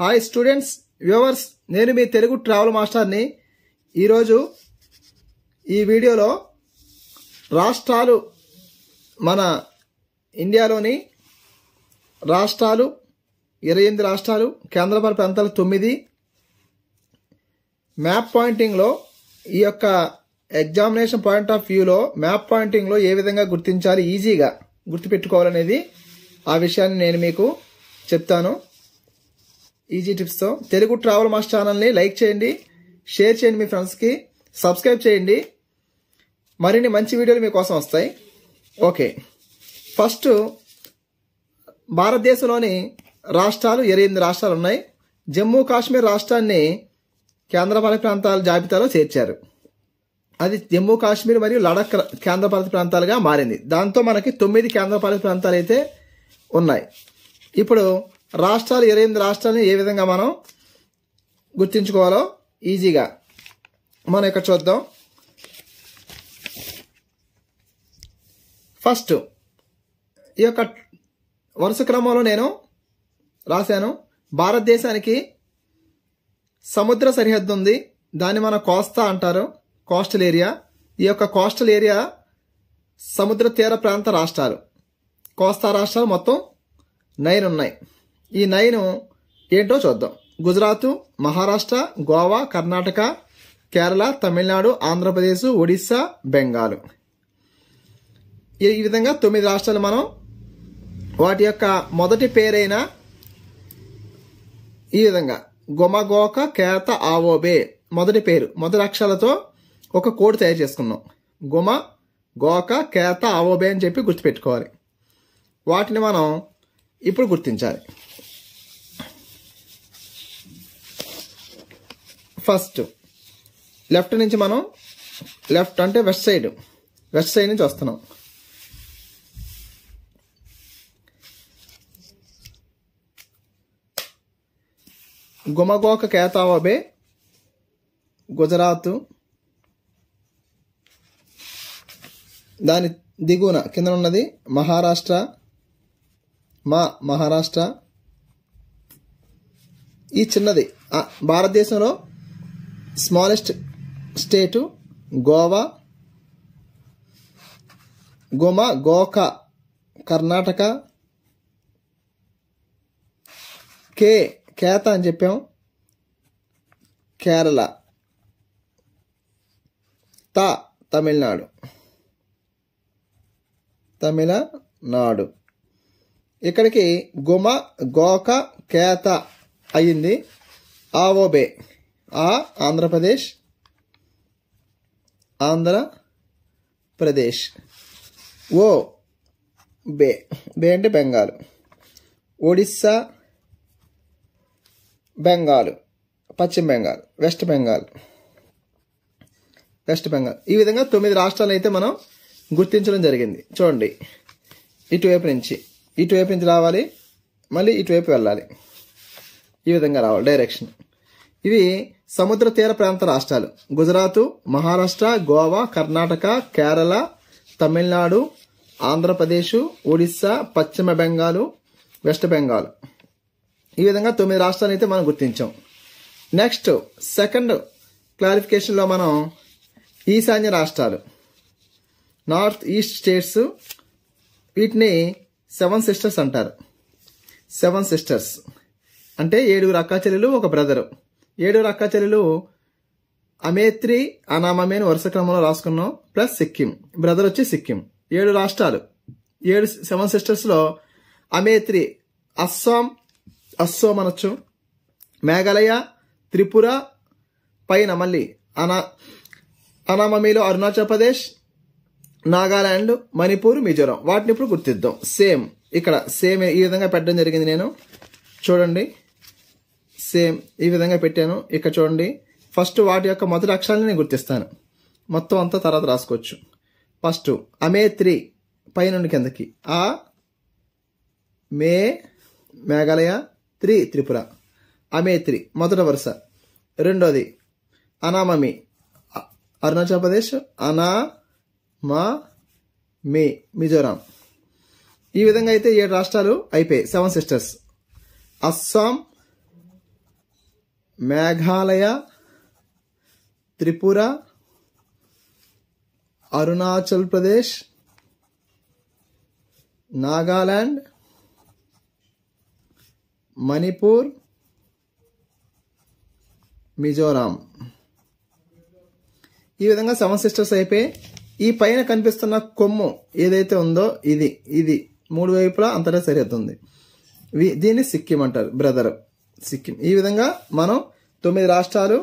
hi students viewers నేను మీ Telugu travel మాస్టర్ని ఈరోజు ఈ వీడియోలో రాష్ట్రాలు మన ఇండియాలోని రాష్ట్రాలు ఇరవై ఎనిమిది రాష్ట్రాలు కేంద్రపాలిత ప్రాంతాలు తొమ్మిది మ్యాప్ పాయింటింగ్లో ఈ యొక్క ఎగ్జామినేషన్ పాయింట్ ఆఫ్ వ్యూలో మ్యాప్ పాయింటింగ్లో ఏ విధంగా గుర్తించాలి ఈజీగా గుర్తుపెట్టుకోవాలనేది ఆ విషయాన్ని నేను మీకు చెప్తాను ఈజీ టిప్స్ తో తెలుగు ట్రావెల్ మాస్ ని లైక్ చేయండి షేర్ చేయండి మీ ఫ్రెండ్స్కి సబ్స్క్రైబ్ చేయండి మరిన్ని మంచి వీడియోలు మీకోసం వస్తాయి ఓకే ఫస్ట్ భారతదేశంలోని రాష్ట్రాలు ఎనిమిది రాష్ట్రాలు ఉన్నాయి జమ్మూ కాశ్మీర్ రాష్ట్రాన్ని కేంద్రపాలిత ప్రాంతాల జాబితాలో చేర్చారు అది జమ్మూ కాశ్మీర్ మరియు లడఖ్ కేంద్రపాలిత ప్రాంతాలుగా మారింది దాంతో మనకి తొమ్మిది కేంద్రపాలిత ప్రాంతాలు అయితే ఉన్నాయి ఇప్పుడు రాష్ట్రాలు ఇరవై ఎనిమిది రాష్ట్రాలని ఏ విధంగా మనం గుర్తించుకోవాలో ఈజీగా మనం ఇక్కడ చూద్దాం ఫస్ట్ ఈ యొక్క వరుస క్రమంలో నేను రాశాను భారతదేశానికి సముద్ర సరిహద్దు ఉంది దాన్ని మన కోస్తా అంటారు కోస్టల్ ఏరియా ఈ యొక్క కోస్టల్ ఏరియా సముద్ర తీర ప్రాంత రాష్ట్రాలు కోస్తా రాష్ట్రాలు మొత్తం నైన్ ఉన్నాయి ఈ నైన్ ఏంటో చూద్దాం గుజరాత్ మహారాష్ట్ర గోవా కర్ణాటక కేరళ తమిళనాడు ఆంధ్రప్రదేశ్ ఒడిస్సా బెంగాల్ ఈ విధంగా తొమ్మిది రాష్ట్రాలు మనం వాటి యొక్క మొదటి పేరైన ఈ విధంగా గొమగోక కేత ఆవోబే మొదటి పేరు మొదటి అక్షరాలతో ఒక కోడ్ తయారు చేసుకున్నాం గుమ గోక కేత ఆవోబే అని చెప్పి గుర్తుపెట్టుకోవాలి వాటిని మనం ఇప్పుడు గుర్తించాలి ఫస్ట్ లెఫ్ట్ నుంచి మనం లెఫ్ట్ అంటే వెస్ట్ సైడ్ వెస్ట్ సైడ్ నుంచి వస్తున్నాం గుమగోక కేతావబే గుజరాత్ దాని దిగువన కింద ఉన్నది మహారాష్ట్ర మా మహారాష్ట్ర ఈ చిన్నది భారతదేశంలో స్మాలెస్ట్ స్టేటు గోవా గుమ గోక కర్ణాటక కే కేత అని చెప్పాం కేరళ త తమిళనాడు తమిళనాడు ఇక్కడికి గుమ గోక కేత అయింది ఆవోబే ఆ ఆంధ్రప్రదేశ్ ఆంధ్రప్రదేశ్ ఓ బే బే అంటే బెంగాల్ ఒడిస్సా బెంగాల్ పశ్చిమ బెంగాల్ వెస్ట్ బెంగాల్ వెస్ట్ బెంగాల్ ఈ విధంగా తొమ్మిది రాష్ట్రాలను అయితే మనం గుర్తించడం జరిగింది చూడండి ఇటువైపు నుంచి ఇటువైపు నుంచి రావాలి మళ్ళీ ఇటువైపు వెళ్ళాలి ఈ విధంగా రావాలి డైరెక్షన్ ఇవి సముద్ర తీర ప్రాంత రాష్ట్రాలు గుజరాత్ మహారాష్ట్ర గోవా కర్ణాటక కేరళ తమిళనాడు ఆంధ్రప్రదేశ్ ఒడిస్సా పశ్చిమ బెంగాల్ వెస్ట్ బెంగాల్ ఈ విధంగా తొమ్మిది రాష్ట్రాలు అయితే మనం గుర్తించాం నెక్స్ట్ సెకండ్ క్లారిఫికేషన్లో మనం ఈశాన్య రాష్ట్రాలు నార్త్ ఈస్ట్ స్టేట్స్ వీటిని సెవెన్ సిస్టర్స్ అంటారు సెవెన్ సిస్టర్స్ అంటే ఏడుగురు అక్కా చెల్లెలు ఒక బ్రదరు ఏడు రక్క చెల్లెలు అమేత్రి అనామమే వరుస క్రమంలో రాసుకున్నాం ప్లస్ సిక్కిం బ్రదర్ వచ్చి సిక్కిం ఏడు రాష్ట్రాలు ఏడు సెవెన్ సిస్టర్స్లో అమేత్రి అస్సాం అస్సోం అనొచ్చు మేఘాలయ త్రిపుర పైన మళ్ళీ అనా అనామమీలో అరుణాచల్ ప్రదేశ్ నాగాల్యాండ్ మణిపూర్ మిజోరాం వాటిని ఇప్పుడు గుర్తిద్దాం సేమ్ ఇక్కడ సేమ్ ఈ విధంగా పెట్టడం జరిగింది నేను చూడండి సేమ్ ఈ విధంగా పెట్టాను ఇక్కడ చూడండి ఫస్ట్ వాటి యొక్క మొదటి అక్షరాన్ని నేను గుర్తిస్తాను మొత్తం అంతా తర్వాత రాసుకోవచ్చు ఫస్ట్ అమే త్రీ పైనుండి కిందకి ఆ మే మేఘాలయ త్రి త్రిపుర అమేత్రి మొదటి వరుస రెండోది అనామమి అరుణాచల్ ప్రదేశ్ అనా మా మే మిజోరాం ఈ విధంగా అయితే ఏడు రాష్ట్రాలు అయిపోయాయి సెవెన్ సిస్టర్స్ అస్సాం మేఘాలయ త్రిపుర అరుణాచల్ ప్రదేశ్ నాగాలాండ్ మణిపూర్ మిజోరాం ఈ విధంగా సెవెన్ సిస్టర్స్ అయిపోయి ఈ పైన కనిపిస్తున్న కొమ్ము ఏదైతే ఉందో ఇది ఇది మూడు వైపులా అంతటా సరిహద్దు ఉంది దీన్ని సిక్కిం అంటారు బ్రదర్ సిక్కిం ఈ విధంగా మనం తొమ్మిది రాష్ట్రాలు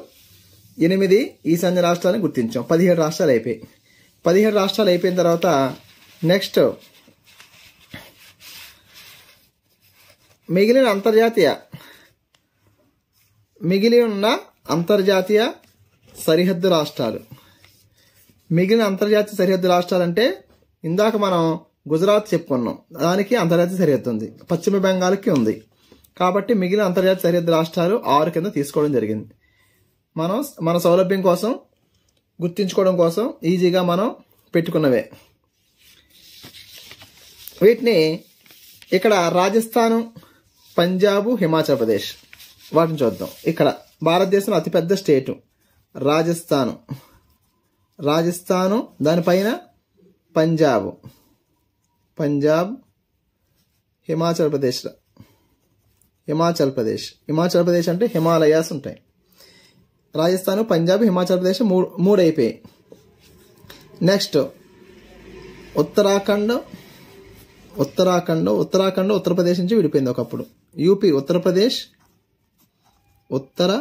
ఎనిమిది ఈశాన్య రాష్ట్రాలను గుర్తించాం పదిహేడు రాష్ట్రాలు అయిపోయాయి పదిహేడు రాష్ట్రాలు అయిపోయిన తర్వాత నెక్స్ట్ మిగిలిన అంతర్జాతీయ మిగిలి ఉన్న అంతర్జాతీయ సరిహద్దు రాష్ట్రాలు మిగిలిన అంతర్జాతీయ సరిహద్దు రాష్ట్రాలు అంటే ఇందాక మనం గుజరాత్ చెప్పుకున్నాం దానికి అంతర్జాతీయ సరిహద్దు ఉంది పశ్చిమ బెంగాల్కి ఉంది కాబట్టి మిగిలిన అంతర్జాతీయ సరిహద్దు రాష్ట్రాలు ఆరు కింద తీసుకోవడం జరిగింది మనం మన సౌలభ్యం కోసం గుర్తించుకోవడం కోసం ఈజీగా మనం పెట్టుకున్నవే వీటిని ఇక్కడ రాజస్థాను పంజాబు హిమాచల్ ప్రదేశ్ వాటిని చూద్దాం ఇక్కడ భారతదేశంలో అతిపెద్ద స్టేటు రాజస్థాను రాజస్థాను దానిపైన పంజాబ్ పంజాబ్ హిమాచల్ ప్రదేశ్ హిమాచల్ ప్రదేశ్ హిమాచల్ ప్రదేశ్ అంటే హిమాలయాస్ ఉంటాయి రాజస్థాన్ పంజాబ్ హిమాచల్ ప్రదేశ్ మూడు మూడు అయిపోయాయి నెక్స్ట్ ఉత్తరాఖండ్ ఉత్తరాఖండ్ ఉత్తరాఖండ్ ఉత్తరప్రదేశ్ నుంచి విడిపోయింది ఒకప్పుడు యూపీ ఉత్తరప్రదేశ్ ఉత్తర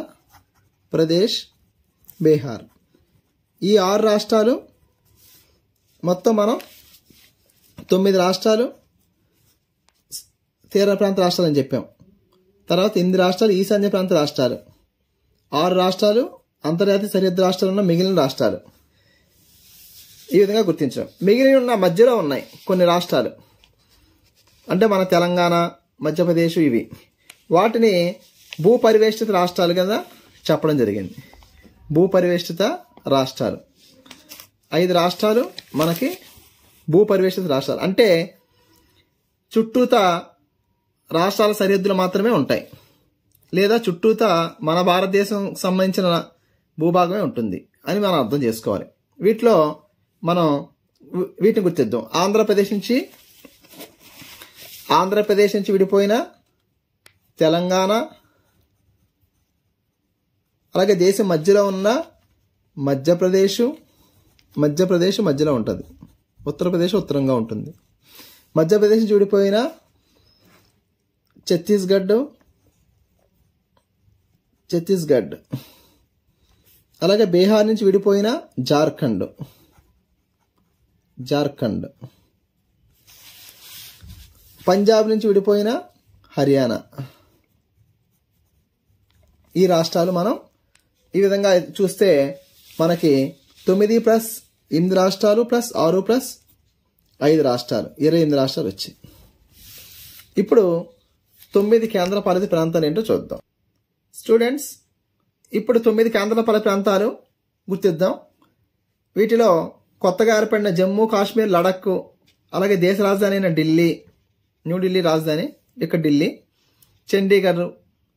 ప్రదేశ్ బీహార్ ఈ ఆరు రాష్ట్రాలు మొత్తం మనం తొమ్మిది రాష్ట్రాలు తీర ప్రాంత రాష్ట్రాలు అని చెప్పాం తర్వాత ఎనిమిది రాష్ట్రాలు ఈశాన్య ప్రాంత రాష్ట్రాలు ఆరు రాష్ట్రాలు అంతర్జాతీయ సరిహద్దు రాష్ట్రాలు ఉన్న మిగిలిన రాష్ట్రాలు ఈ విధంగా గుర్తించడం మిగిలిన ఉన్న మధ్యలో ఉన్నాయి కొన్ని రాష్ట్రాలు అంటే మన తెలంగాణ మధ్యప్రదేశ్ ఇవి వాటిని భూపరివేష్టిత రాష్ట్రాలు కదా చెప్పడం జరిగింది భూపరివేష్టిత రాష్ట్రాలు ఐదు రాష్ట్రాలు మనకి భూపరివేష్టిత రాష్ట్రాలు అంటే చుట్టూత రాష్ట్రాల సరిహద్దులు మాత్రమే ఉంటాయి లేదా చుట్టూత మన భారతదేశం సంబంధించిన భూభాగమే ఉంటుంది అని మనం అర్థం చేసుకోవాలి వీటిలో మనం వీటిని గుర్తిద్దాం ఆంధ్రప్రదేశ్ నుంచి ఆంధ్రప్రదేశ్ నుంచి విడిపోయిన తెలంగాణ అలాగే దేశం మధ్యలో ఉన్న మధ్యప్రదేశ్ మధ్యప్రదేశ్ మధ్యలో ఉంటుంది ఉత్తరప్రదేశ్ ఉత్తరంగా ఉంటుంది మధ్యప్రదేశ్ నుంచి విడిపోయిన ఛత్తీస్గఢ్ ఛత్తీస్గఢ్ అలాగే బీహార్ నుంచి విడిపోయిన జార్ఖండ్ జార్ఖండ్ పంజాబ్ నుంచి విడిపోయిన హర్యానా ఈ రాష్ట్రాలు మనం ఈ విధంగా చూస్తే మనకి తొమ్మిది ప్లస్ ఎనిమిది రాష్ట్రాలు ప్లస్ ఆరు ప్లస్ ఐదు రాష్ట్రాలు ఇరవై ఎనిమిది రాష్ట్రాలు వచ్చాయి ఇప్పుడు తొమ్మిది కేంద్రపాలిత ప్రాంతాలు ఏంటో చూద్దాం స్టూడెంట్స్ ఇప్పుడు తొమ్మిది కేంద్రపాలిత ప్రాంతాలు గుర్తిద్దాం వీటిలో కొత్తగా ఏర్పడిన జమ్మూ కాశ్మీర్ లడక్ అలాగే దేశ రాజధాని అయిన ఢిల్లీ న్యూఢిల్లీ రాజధాని ఇక్కడ ఢిల్లీ చండీగఢ్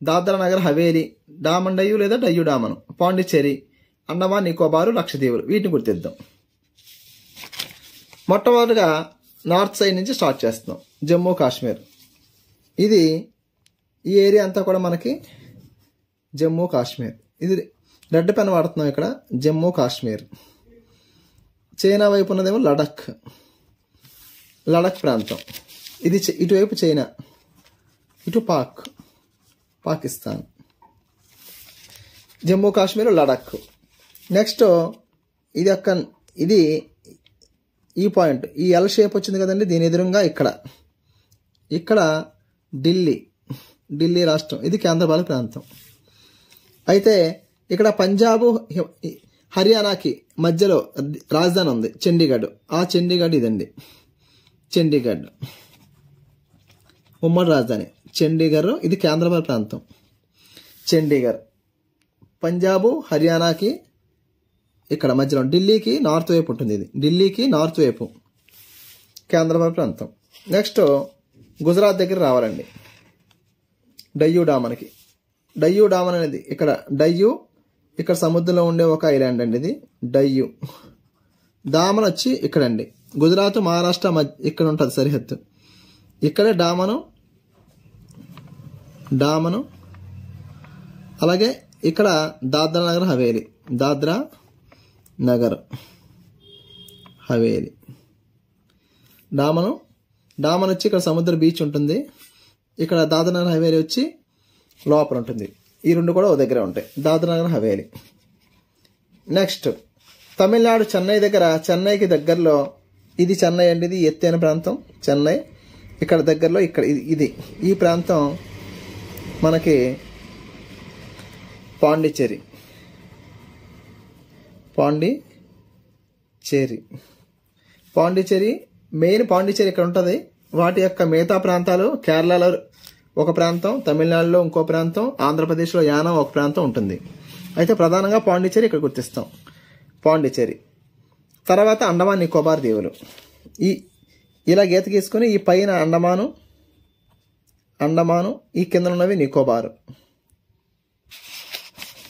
దాద్రా నగర్ హవేలీ డామన్ డయ్యు లేదా డయ్యు డామన్ పాండిచ్చేరి అండమాన్ నికోబారు లక్షదీవులు వీటిని గుర్తిద్దాం మొట్టమొదటిగా నార్త్ సైడ్ నుంచి స్టార్ట్ చేస్తాం జమ్మూ కాశ్మీర్ ఇది ఈ ఏరియా అంతా కూడా మనకి జమ్మూ కాశ్మీర్ ఇది రెడ్ పెన్ వాడుతున్నాం ఇక్కడ జమ్మూ కాశ్మీర్ చైనా వైపు ఉన్నదేమో లడక్ లడక్ ప్రాంతం ఇది ఇటువైపు చైనా ఇటు పాక్ పాకిస్తాన్ జమ్మూ కాశ్మీర్ లడక్ నెక్స్ట్ ఇది అక్క ఇది ఈ పాయింట్ ఈ ఎల్ షేప్ వచ్చింది కదండి దీని ఎదురుగా ఇక్కడ ఇక్కడ ఢిల్లీ ఢిల్లీ రాష్ట్రం ఇది కేంద్రపాలక ప్రాంతం అయితే ఇక్కడ పంజాబ్ హర్యానాకి మధ్యలో రాజధాని ఉంది చండీగఢ్ ఆ చండీగఢ్ ఇదండి చండీగఢ్ ఉమ్మడి రాజధాని చండీగఢ్ ఇది కేంద్రపాలక ప్రాంతం చండీగఢ్ పంజాబ్ హర్యానాకి ఇక్కడ మధ్యలో ఢిల్లీకి నార్త్ వైపు ఉంటుంది ఇది ఢిల్లీకి నార్త్ వైపు కేంద్రపాలక ప్రాంతం నెక్స్ట్ గుజరాత్ దగ్గర రావాలండి డయ్యూ డామ్ మనకి డయ్యూ డామ్ అనేది ఇక్కడ డయ్యూ ఇక్కడ సముద్రంలో ఉండే ఒక ఐలాండ్ అండి ఇది డయ్యూ దామన్ వచ్చి ఇక్కడండి గుజరాత్ మహారాష్ట్ర మధ్య ఇక్కడ ఉంటుంది సరిహద్దు ఇక్కడే డామను డామను అలాగే ఇక్కడ దాద్రా నగర్ హవేలీ దాద్రా నగర్ హవేలి డామను డామన్ వచ్చి ఇక్కడ సముద్ర బీచ్ ఉంటుంది ఇక్కడ దాదానగర్ హవేలీ వచ్చి లోపల ఉంటుంది ఈ రెండు కూడా ఓ దగ్గరే ఉంటాయి దాదానగర్ హవేలీ నెక్స్ట్ తమిళనాడు చెన్నై దగ్గర చెన్నైకి దగ్గరలో ఇది చెన్నై అండి ఇది ఎత్తైన ప్రాంతం చెన్నై ఇక్కడ దగ్గరలో ఇక్కడ ఇది ఈ ప్రాంతం మనకి పాండిచ్చేరి పాండిచ్చేరి పాండిచ్చేరి మెయిన్ పాండిచేరి ఇక్కడ ఉంటుంది వాటి యొక్క మిగతా ప్రాంతాలు కేరళలో ఒక ప్రాంతం తమిళనాడులో ఇంకో ప్రాంతం ఆంధ్రప్రదేశ్లో యానం ఒక ప్రాంతం ఉంటుంది అయితే ప్రధానంగా పాండిచేరి ఇక్కడ గుర్తిస్తాం పాండిచేరి తర్వాత అండమాన్ నికోబార్ దీవులు ఈ ఇలా గీత గీసుకొని ఈ పైన అండమాను అండమాను ఈ కింద ఉన్నవి నికోబారు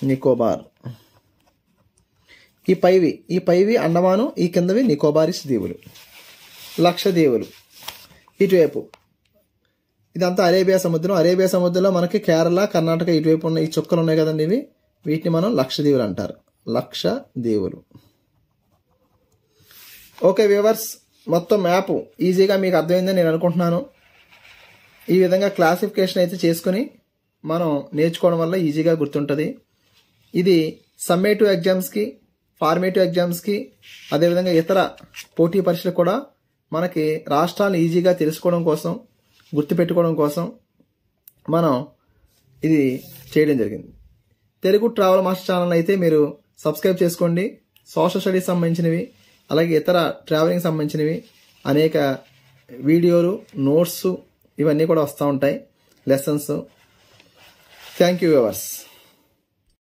నికోబార్ ఈ పైవి ఈ పైవి అండమాను ఈ కిందవి నికోబారిస్ దీవులు లక్షదీవులు ఇటువైపు ఇదంతా అరేబియా సముద్రం అరేబియా సముద్రంలో మనకి కేరళ కర్ణాటక ఇటువైపు ఉన్న ఈ చుక్కలు ఉన్నాయి కదండి ఇవి వీటిని మనం లక్షదీవులు అంటారు లక్షదీవులు ఓకే వ్యూవర్స్ మొత్తం మ్యాప్ ఈజీగా మీకు అర్థమైందని నేను అనుకుంటున్నాను ఈ విధంగా క్లాసిఫికేషన్ అయితే చేసుకుని మనం నేర్చుకోవడం వల్ల ఈజీగా గుర్తుంటుంది ఇది సమ్మేటివ్ ఎగ్జామ్స్కి ఫార్మేటివ్ ఎగ్జామ్స్కి అదేవిధంగా ఇతర పోటీ పరీక్షలు కూడా మనకి రాష్ట్రాలను ఈజీగా తెలుసుకోవడం కోసం గుర్తుపెట్టుకోవడం కోసం మనం ఇది చేయడం జరిగింది తెలుగు ట్రావెల్ మాస్టర్ ఛానల్ అయితే మీరు సబ్స్క్రైబ్ చేసుకోండి సోషల్ స్టడీస్ సంబంధించినవి అలాగే ఇతర ట్రావెలింగ్ సంబంధించినవి అనేక వీడియోలు నోట్స్ ఇవన్నీ కూడా వస్తూ ఉంటాయి లెసన్స్ థ్యాంక్ యూ వ్యూవర్స్